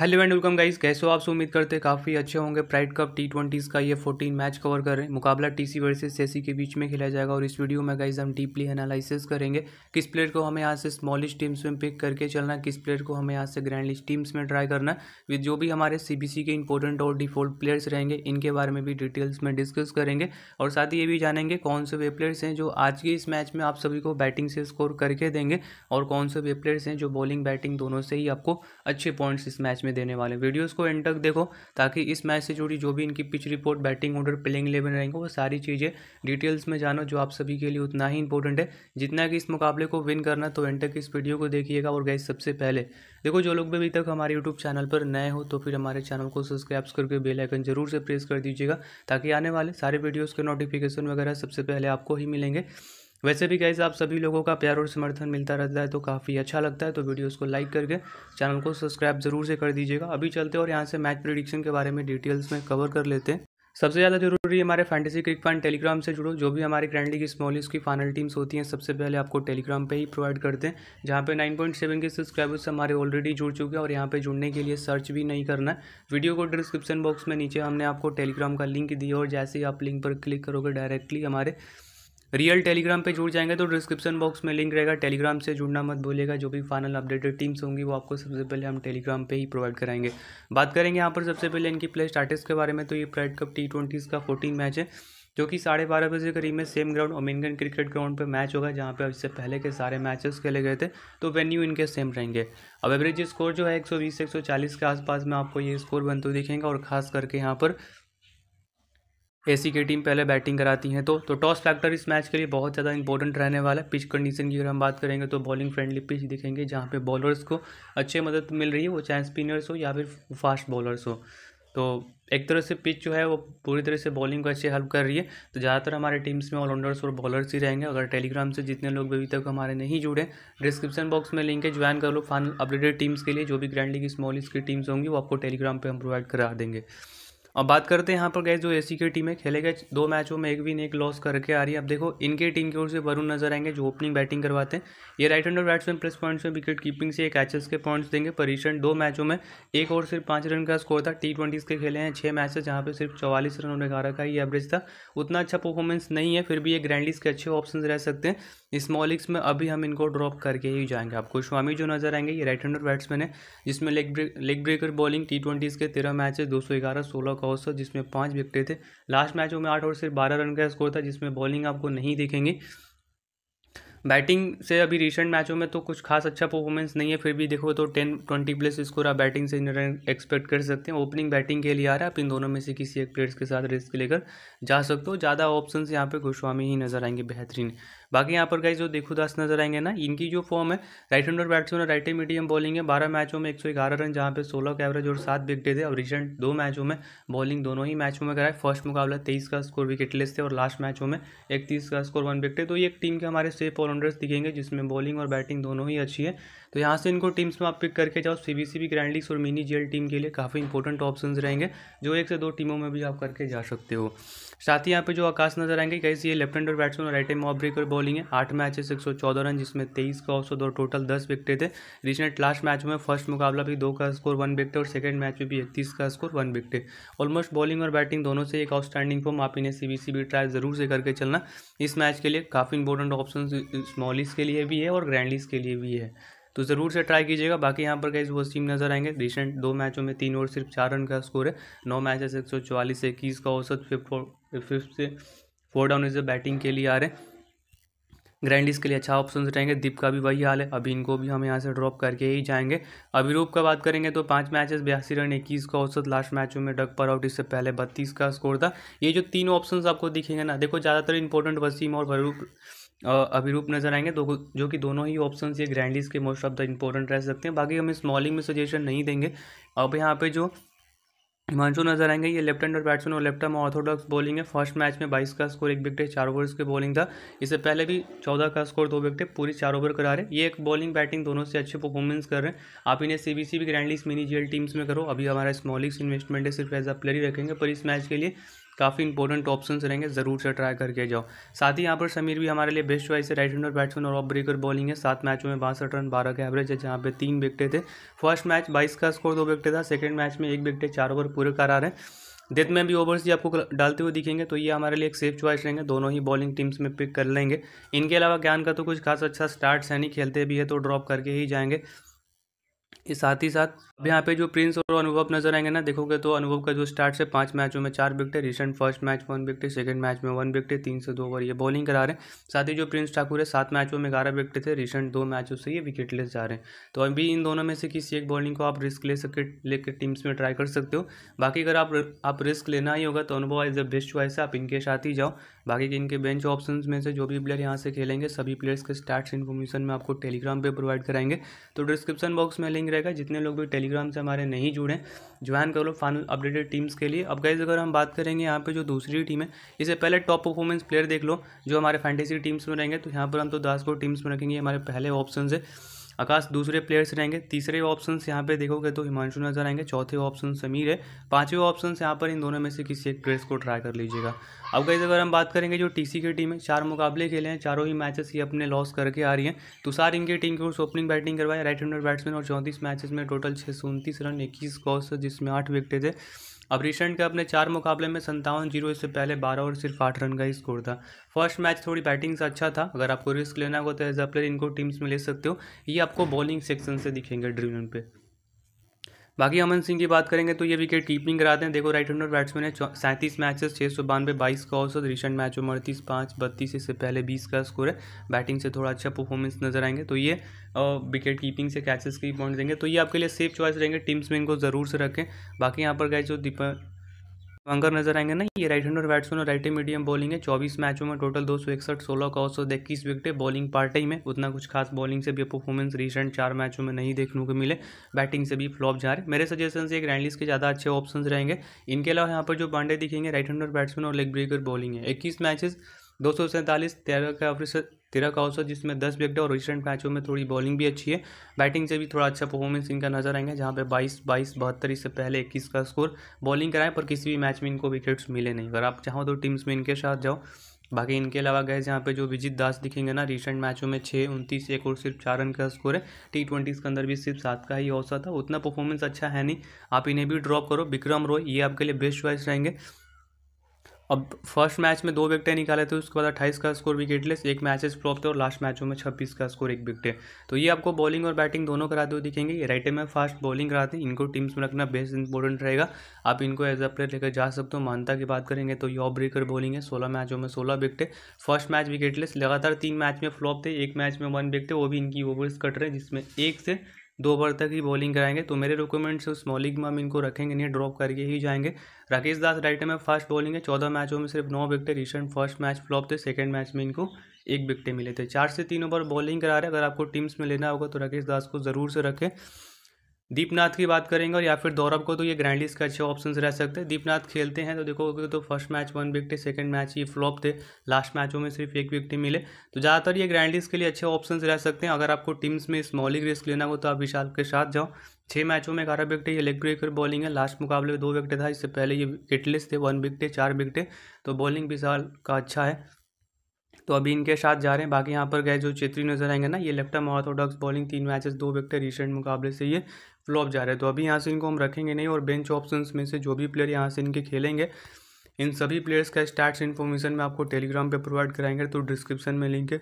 hello and welcome guys कैसे हो आप उम्मीद करते हैं काफ़ी अच्छे होंगे प्राइड कप टी ट्वेंटीज़ का ये 14 मैच कवर कर रहे हैं मुकाबला टीसी वर्सेस सेसी के बीच में खेला जाएगा और इस वीडियो में गाइस हम डीपली एनालिसिस करेंगे किस प्लेयर को हमें यहाँ से स्मॉलिस्ट टीम्स में पिक करके चलना किस प्लेयर को हमें यहाँ से ग्रैंड लिस्ट टीम्स में ट्राई करना विद जो भी हमारे सी के इंपॉर्टेंट और डिफॉल्ट प्लेयर्स रहेंगे इनके बारे में भी डिटेल्स में डिस्कस करेंगे और साथ ही ये भी जानेंगे कौन से वे प्लेयर्स हैं जो आज के इस मैच में आप सभी को बैटिंग से स्कोर करके देंगे और कौन से वे प्लेयर्स हैं जो बॉलिंग बैटिंग दोनों से ही आपको अच्छे पॉइंट्स इस मैच में देने वाले वीडियोस को एंड तक देखो ताकि इस मैच से जुड़ी जो भी इनकी pitch report batting order playing eleven रहेंगे वो सारी चीज़ें डिटेल्स में जानो जो आप सभी के लिए उतना ही इंपॉर्टेंट है जितना कि इस मुकाबले को विन करना तो एंड तक इस वीडियो को देखिएगा और गए सबसे पहले देखो जो लोग भी अभी तक हमारे यूट्यूब चैनल पर नए हो तो फिर हमारे चैनल को सब्सक्राइब करके बेलाइकन जरूर से प्रेस कर दीजिएगा ताकि आने वाले सारे वीडियोज़ के नोटिफिकेशन वगैरह सबसे पहले आपको ही मिलेंगे वैसे भी गाइज आप सभी लोगों का प्यार और समर्थन मिलता रहता है तो काफ़ी अच्छा लगता है तो वीडियोस को लाइक करके चैनल को सब्सक्राइब ज़रूर से कर दीजिएगा अभी चलते और यहाँ से मैच प्रिडिक्शन के बारे में डिटेल्स में कवर कर लेते हैं सबसे ज़्यादा जरूरी है हमारे फैंटेसी क्रिक फैन टेलीग्राम से जुड़ो जो भी हमारे ग्रैंड लीग स्मॉलिस्ट की फाइनल टीम्स होती हैं सबसे पहले आपको टेलीग्राम पे ही प्रोवाइड करते हैं जहाँ पे 9.7 के सब्सक्राइबर्स हमारे ऑलरेडी जुड़ चुके हैं और यहाँ पे जुड़ने के लिए सर्च भी नहीं करना है वीडियो को डिस्क्रिप्शन बॉक्स में नीचे हमने आपको टेलीग्राम का लिंक दिया और जैसे ही आप लिंक पर क्लिक करोगे डायरेक्टली हमारे रियल टेलीग्राम पे जुड़ जाएंगे तो डिस्क्रिप्शन बॉक्स में लिंक रहेगा टेलीग्राम से जुड़ना मत भूलेगा जो भी फाइनल अपडेटेड टीम्स होंगी वो आपको सबसे पहले हम टेलीग्राम पे ही प्रोवाइड कराएंगे बात करेंगे यहाँ पर सबसे पहले इनकी प्ले स्टार्टिस के बारे में तो ये प्राइड कप टी ट्वेंटीज़ का फोर्टीन मैच है जो कि साढ़े बारह बजे करीब में सेम ग्राउंड ओमिनगन क्रिकेट ग्राउंड पर मैच होगा जहाँ पे इससे पहले के सारे मैचेस खेले गए थे तो वेन्यू इनके सेम रहेंगे अब एवरेज स्कोर जो है 120 से 140 के आसपास में आपको ये स्कोर बनते हुए दिखेंगे और खास करके यहाँ पर एसी की टीम पहले बैटिंग कराती हैं तो तो टॉस फैक्टर इस मैच के लिए बहुत ज़्यादा इंपॉर्टेंट रहने वाला है पिच कंडीशन की अगर हम बात करेंगे तो बॉलिंग फ्रेंडली पिच दिखेंगे जहाँ पे बॉलर्स को अच्छे मदद मिल रही है वो चाहे स्पिनर्स हो या फिर फास्ट बॉलर्स हो तो एक तरह से पिच जो है वो पूरी तरह से बॉलिंग को अच्छे हेल्प कर रही है तो ज़्यादातर हमारे टीम्स में ऑलराउंडर्स और बॉलर्स ही रहेंगे अगर टेलीग्राम से जितने लोग अभी तक हमारे नहीं जुड़े डिस्क्रिप्शन बॉक्स में लिंक है ज्वाइन कर लो फाइनल अपडेटेड टीम्स के लिए जो भी ग्रैंड लीग स्मॉल लीग की टीम्स होंगी वो आपको टेलीग्राम पर हम प्रोवाइड करा देंगे अब बात करते हैं यहाँ पर गए जो ए सी की है खेले गए दो मैचों में एक विन एक लॉस करके आ रही है अब देखो इनके टीम की ओर से वरुण नजर आएंगे जो ओपनिंग बैटिंग करवाते हैं ये right hander batsman plus points में विकेट कीपिंग से एक एचेस के पॉइंट्स देंगे पर रिसेंट दो मैचों में एक और सिर्फ पाँच रन का स्कोर था टी ट्वेंटीज़ के खेले हैं छः मैचेस जहाँ पर सिर्फ चौवालीस रन उन्होंने ग्यारह का ही एवरेज था उतना अच्छा परफॉर्मेंस नहीं है फिर भी ये ग्रैंडलीस के अच्छे ऑप्शन रह सकते हैं स्मॉलिक्स में अभी हम इनको ड्रॉप करके ही जाएंगे आपको स्वामी जो नजर आएंगे ये राइट हैंडर बैट्समैन है जिसमें leg break leg breaker bowling T twenties के तेरह मैचेस दो सौ ग्यारह सोलह हाउस था जिसमें पाँच विकेटें थे लास्ट मैच में आठ ओवर सिर्फ बारह रन का स्कोर था जिसमें बॉलिंग आपको नहीं देखेंगे बैटिंग से अभी रिसेंट मैचों में तो कुछ खास अच्छा परफॉर्मेंस नहीं है फिर भी देखो तो टेन ट्वेंटी प्लस स्कोर आप बैटिंग से एक्सपेक्ट कर सकते हैं ओपनिंग बैटिंग के लिए आ रहा है आप इन दोनों में से किसी एक प्लेयर्स के साथ रिस्क लेकर जा सकते हो ज़्यादा ऑप्शन यहाँ पर गोस्वामी ही नजर आएंगे बेहतरीन बाकी यहाँ पर गाइज जो देखो दास नजर आएंगे ना इनकी जो फॉर्म है राइट हैंडर बैट्समैन और राइट मीडियम बॉलिंग है बारह मैचों में एक सौ ग्यारह रन जहाँ पे सोलह का एवरेज और सात विकटे थे और रिसेंट दो मैचों में बॉलिंग दोनों ही मैचों में कराए फर्स्ट मुकाबला तेईस का स्कोर विकेटलेस थे और लास्ट मैचों में इकतीस का स्कोर वन विकटे तो ये एक टीम के हमारे सेफ और ऑलराउंडर्स दिखेंगे जिसमें बॉलिंग और बैटिंग दोनों ही अच्छी है तो यहाँ से इनको टीम्स में आप पिक करके जाओ बी ग्रैंड लीग्स और मिनी जेल टीम के लिए काफ़ी इंपॉर्टेंट ऑप्शंस रहेंगे जो एक से दो टीमों में भी आप करके जा सकते हो साथ ही यहाँ पे जो आकाश नजर आएंगे कैसे ये लेफ्ट और बैट्समैन और राइट हैंड ऑफ और बॉलिंग है आठ मैच है एक सौ चौदह रन जिसमें तेईस का ऑफ और टोटल दस विकटे थे रिसेंट लास्ट मैच में फर्स्ट मुकाबला भी दो का स्कोर वन विकटे और सेकंड मैच में भी इकतीस का score one wicket almost bowling और बैटिंग दोनों से एक आउटस्टैंडिंग फॉर्म आप इन्हें सी बी ट्राई जरूर से करके चलना इस मैच के लिए काफ़ी इंपॉर्टेंट ऑप्शन स्मॉलिस के लिए भी है और ग्रैंडलिस के लिए भी है तो ज़रूर से ट्राई कीजिएगा बाकी यहाँ पर कई वो टीम नजर आएंगे रिसेंट दो मैचों में तीन और सिर्फ चार रन का स्कोर है नौ मैचेस एक सौ चौवालीस से इक्कीस का औसत फिफ्थ फिफ्थ से फोर डाउन इज बैटिंग के लिए आ रहे हैं ग्रैंडिस के लिए अच्छा ऑप्शन रहेंगे दीप का भी वही हाल है अभी इनको भी हम यहाँ से ड्रॉप करके ही जाएंगे अभी रूप का बात करेंगे तो पाँच मैचेस बयासी रन इक्कीस का औसत लास्ट मैचों में डग पर आउट इससे पहले बत्तीस का स्कोर था ये जो तीन ऑप्शन आपको दिखेंगे ना देखो ज़्यादातर इंपॉर्टेंट वसीम और फरूक अभिरूप नजर आएंगे दो जो कि दोनों ही ऑप्शन ये ग्रैंडिस के मोस्ट ऑफ द इंपॉर्टेंट रह सकते हैं बाकी हमें स्मॉलिंग में सजेशन नहीं देंगे अब यहाँ पे जो हिमांशु नजर आएंगे ये लेफ्ट हैंडर बैट्समैन और लेफ्ट आर्म ऑर्थोडॉक्स बॉलिंग है फर्स्ट मैच में 22 का स्कोर एक विकेट चार ओवर्स के बॉलिंग था इससे पहले भी 14 का स्कोर दो विकेट पूरी चार ओवर करा रहे ये एक बॉलिंग बैटिंग दोनों से अच्छे परफॉर्मेंस कर रहे हैं आप इन्हें सी बी सी भी ग्रैंड लीग मिनी एल टीम्स में करो अभी हमारा स्मॉलिक्स इन्वेस्टमेंट है सिर्फ एज अ प्लेयर ही रखेंगे पर इस मैच के लिए काफ़ी इंपॉर्टेंट ऑप्शन रहेंगे ज़रूर से ट्राई करके जाओ साथ ही यहाँ पर समीर भी हमारे लिए बेस्ट चॉइस है राइट हैंडर बैट्समैन और ऑफ ब्रेकर बॉलिंग है सात मैचों में बासठ रन बारह के एवरेज है जहाँ पे तीन विकटे थे फर्स्ट मैच बाईस का स्कोर दो विकटे था सेकेंड मैच में एक विकटे चार ओवर पूरे रहे हैं डेथ में भी ओवर्स जी आपको डालते हुए दिखेंगे तो ये हमारे लिए एक सेफ चॉइस रहेंगे दोनों ही बॉलिंग टीम्स में पिक कर लेंगे इनके अलावा ज्ञान का तो कुछ खास अच्छा स्टार्ट है नहीं खेलते भी है तो ड्रॉप करके ही जाएंगे साथ ही साथ अब यहाँ पे जो प्रिंस और अनुभव नजर आएंगे ना देखोगे तो अनुभव का जो स्टार्ट से पांच मैचों में चार wicket recent first match one wicket second match में वन विकेट तीन से दो ओवर ये बॉलिंग करा रहे हैं साथ ही जो प्रिंस ठाकुर है सात मैचों में ग्यारह विकेट थे रिसेंट दो मैचों से ये लेस जा रहे हैं तो अभी इन दोनों में से किसी एक बॉलिंग को आप रिस्क ले सके लेकर टीम्स में ट्राई कर सकते हो बाकी अगर आप आप रिस्क लेना ही होगा तो अनुभव एज अ बेस्ट चॉइस है आप इनके साथ ही जाओ बाकी के इनके बेंच ऑप्शन में से जो भी प्लेयर यहाँ से खेलेंगे सभी प्लेयर्स के स्टार्ट इन्फॉर्मेशन में आपको टेलीग्राम पर प्रोवाइड कराएंगे तो डिस्क्रिप्शन बॉक्स में लिंक रहेगा जितने लोग भी टेलीग्राम टेलीग्राम से हमारे नहीं जुड़े ज्वाइन कर लो फाइनल अपडेटेड टीम्स के लिए अब गाइज अगर हम बात करेंगे यहाँ पे जो दूसरी टीम है इससे पहले टॉप परफॉर्मेंस प्लेयर देख लो जो हमारे फैंटेसी टीम्स में रहेंगे तो यहाँ पर हम तो दास को टीम्स में रखेंगे हमारे पहले ऑप्शन है आकाश दूसरे प्लेयर्स रहेंगे तीसरे ऑप्शन यहाँ पे देखोगे तो हिमांशु नजर आएंगे चौथे ऑप्शन समीर है पांचवें ऑप्शन यहाँ पर इन दोनों में से किसी एक प्लेयर्स को ट्राई कर लीजिएगा अब गई अगर हम बात करेंगे जो टीसी की टीम है चार मुकाबले खेले हैं चारों ही मैचेस ही अपने लॉस करके आ रही हैं तुषार इनकी टीम की ओर से ओपनिंग बैटिंग करवाया राइट हैंडर बैट्समैन और चौंतीस मैचेस में टोटल छः सौ उनतीस रन इक्कीस कॉस जिसमें आठ विकटें थे अब रिसेंट के अपने चार मुकाबले में संतावन जीरो इससे पहले बारह और सिर्फ आठ रन का ही स्कोर था फर्स्ट मैच थोड़ी बैटिंग से अच्छा था अगर आपको रिस्क लेना हो तो एज अ प्लेयर इनको टीम्स में ले सकते हो ये आपको बॉलिंग सेक्शन से दिखेंगे ड्रीमन पे बाकी अमन सिंह की बात करेंगे तो ये विकेट कीपिंग कराते हैं देखो राइट हैंडर बैट्समैन है सैंतीस मैचेस छः सौ बानवे बाईस का औसत रिसेंट मैच में अड़तीस पाँच बत्तीस इससे पहले बीस का स्कोर है बैटिंग से थोड़ा अच्छा परफॉर्मेंस नजर आएंगे तो ये विकेट कीपिंग से कैचेस की पॉइंट देंगे तो ये आपके लिए सेफ चॉइस रहेंगे टीम्स में इनको ज़रूर से रखें बाकी यहाँ पर गए जो दीपक वंगर नजर आएंगे ना ये राइट हैंडर बैट्समैन और राइट मीडियम बॉलिंग है चौबीस मैचों में टोटल दो सौ इकसठ सोलह का औसत इक्कीस विकटे बॉलिंग पार्टी में उतना कुछ खास बॉलिंग से भी परफॉर्मेंस रिसेंट चार मैचों में नहीं देखने को मिले बैटिंग से भी फ्लॉप जा रहे मेरे सजेशन से एक रैंडलिस के ज़्यादा अच्छे ऑप्शन रहेंगे इनके अलावा यहाँ पर जो पांडे दिखेंगे राइट हैंडर बैट्समैन और लेग ब्रेकर बॉलिंग है इक्कीस मैचेस दो सौ सैंतालीस तेरह का तेरह का औसत जिसमें दस विकेट और रिसेंट मैचों में थोड़ी बॉलिंग भी अच्छी है बैटिंग से भी थोड़ा अच्छा परफॉर्मेंस इनका नजर आएंगे जहाँ पे बाईस बाईस बहत्तर इससे पहले इक्कीस का स्कोर बॉलिंग कराएं पर किसी भी मैच में इनको विकेट्स मिले नहीं अगर आप चाहो तो टीम्स में इनके साथ जाओ बाकी इनके अलावा गए यहाँ पे जो विजित दास दिखेंगे ना रिसेंट मैचों में छः उनतीस एक और सिर्फ चार रन का स्कोर है टी ट्वेंटीज़ के अंदर भी सिर्फ सात का ही औसत था उतना परफॉर्मेंस अच्छा है नहीं आप इन्हें भी ड्रॉप करो विक्रम रॉय ये आपके लिए बेस्ट चॉइस रहेंगे अब फर्स्ट मैच में दो विकटें निकाले थे उसके बाद अट्ठाईस का स्कोर विकेटलेस एक मैचेस फ्लॉप थे और लास्ट मैचों में छब्बीस का स्कोर एक विकटे तो ये आपको बॉलिंग और बैटिंग दोनों कराते हुए दिखेंगे ये राइट में फास्ट बॉलिंग कराते हैं इनको टीम्स में रखना बेस्ट इंपॉर्टेंट रहेगा आप इनको एज अ प्लेयर लेकर जा सकते हो मानता की बात करेंगे तो यॉ ब्रेकर बॉलिंग है सोलह मैचों में सोलह विकटे फर्स्ट मैच विकेटलेस लगातार तीन मैच में फ्लॉप थे एक मैच में वन विकटें वो भी इनकी ओवर्स कट रहे हैं जिसमें एक से दो ओवर तक ही बॉलिंग कराएंगे तो मेरे रिकमेंड से उस मॉलिंग में हम इनको रखेंगे नहीं ड्रॉप करके ही जाएंगे राकेश दास राइट में फर्स्ट बॉलिंग है चौदह मैचों में सिर्फ नौ wicket recent first match flop थे सेकेंड मैच में इनको एक विकटे मिले थे चार से तीन ओवर बॉलिंग करा रहे अगर आपको टीम्स में लेना होगा तो राकेश दास को ज़रूर से रखें दीपनाथ की बात करेंगे और या फिर दौरव को तो ये ग्रैंड के अच्छे ऑप्शन रह सकते हैं दीपनाथ खेलते हैं तो देखो तो first match one wicket second match ये फ्लॉप थे लास्ट मैचों में सिर्फ एक विकटे मिले तो ज़्यादातर ये ग्रैंडलीस के लिए अच्छे ऑप्शन रह सकते हैं अगर आपको टीम्स में स्मॉलिंग रिस्क लेना हो तो आप विशाल के साथ जाओ छः मैचों में ग्यारह विकटे ये लेग ब्रेकर बॉलिंग है लास्ट मुकाबले में दो विकटे था इससे पहले ये विकेटलेस थे वन विकटे चार विकटे तो बॉलिंग विशाल का अच्छा है तो अभी इनके साथ जा रहे हैं बाकी यहाँ पर गए जो चेत्री नजर आएंगे ना ये लेफ्ट आर्म ऑर्थोडॉक्स बॉलिंग तीन मैचेस दो विकटे रिसेंट मुकाबले से ये फ्लॉप जा रहे हैं तो अभी यहाँ से इनको हम रखेंगे नहीं और बेंच ऑप्शंस में से जो भी प्लेयर यहाँ से इनके खेलेंगे इन सभी प्लेयर्स का स्टार्ट इन्फॉर्मेशन मैं आपको टेलीग्राम पे प्रोवाइड कराएंगे तो डिस्क्रिप्शन में लिंक है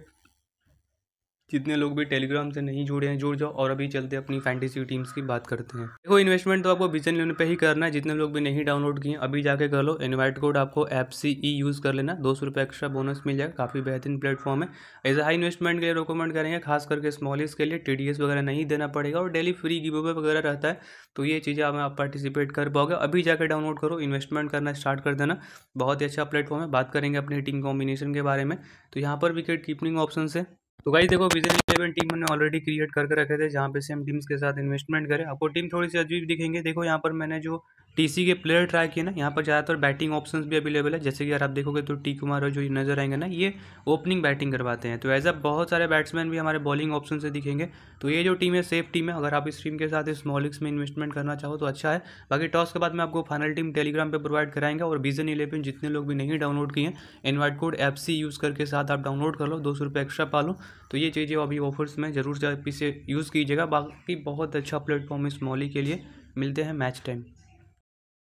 जितने लोग भी टेलीग्राम से नहीं जुड़े हैं जुड़ जाओ और अभी चलते अपनी फैंटेसी टीम्स की बात करते हैं देखो इन्वेस्टमेंट तो आपको विजन लेने पे ही करना है जितने लोग भी नहीं डाउनलोड किए अभी जाके कर लो इन्वाइट कोड आपको एप सी ई यूज़ कर लेना दो सौ रुपये एक्स्ट्रा बोनस मिल जाएगा काफ़ी बेहतरीन प्लेटफॉर्म है ऐसा हाई इन्वेस्टमेंट के लिए रिकमेंड करेंगे खास करके स्मॉलिस्ट के लिए टी वगैरह नहीं देना पड़ेगा और डेली फ्री गिवे वगैरह रहता है तो ये चीज़ें आप पार्टिसिपेट कर पाओगे अभी जाकर डाउनलोड करो इन्वेस्टमेंट करना स्टार्ट कर देना बहुत ही अच्छा प्लेटफॉर्म है बात करेंगे अपने टीम कॉम्बिनेशन के बारे में तो यहाँ पर विकेट कीपनिंग ऑप्शन है तो गाइस देखो विजन इलेवन टीम मैंने ऑलरेडी क्रिएट करके रखे थे जहाँ पे से हम टीम्स के साथ इन्वेस्टमेंट करें आपको टीम थोड़ी सी अजीब दिखेंगे देखो यहाँ पर मैंने जो टीसी के प्लेयर ट्राई किए ना यहाँ पर ज़्यादातर बैटिंग ऑप्शंस भी अवेलेबल है जैसे कि अगर आप देखोगे तो टी कुमार जो नज़र आएंगे ना ये ओपनिंग बैटिंग करवाते हैं तो एज अ बहुत सारे बैट्समैन भी हमारे बॉलिंग ऑप्शन से दिखेंगे तो ये जो टीम है सेफ टीम है अगर आप इस टीम के साथ इस मॉलिक्स में इन्वेस्टमेंट करना चाहो तो अच्छा है बाकी टॉस के बाद मैं आपको फाइनल टीम टेलीग्राम पर प्रोवाइड कराएंगे और बीजन इलेवन जितने लोग भी नहीं डाउनलोड किए हैं invite code app C use करके साथ आप डाउनलोड कर लो दो सौ रुपये एक्स्ट्रा पा लो तो ये चीज़ें अभी ऑफर्स में ज़रूर से यूज़ कीजिएगा बाकी बहुत अच्छा प्लेटफॉर्म है इस मॉली के लिए मिलते हैं मैच टाइम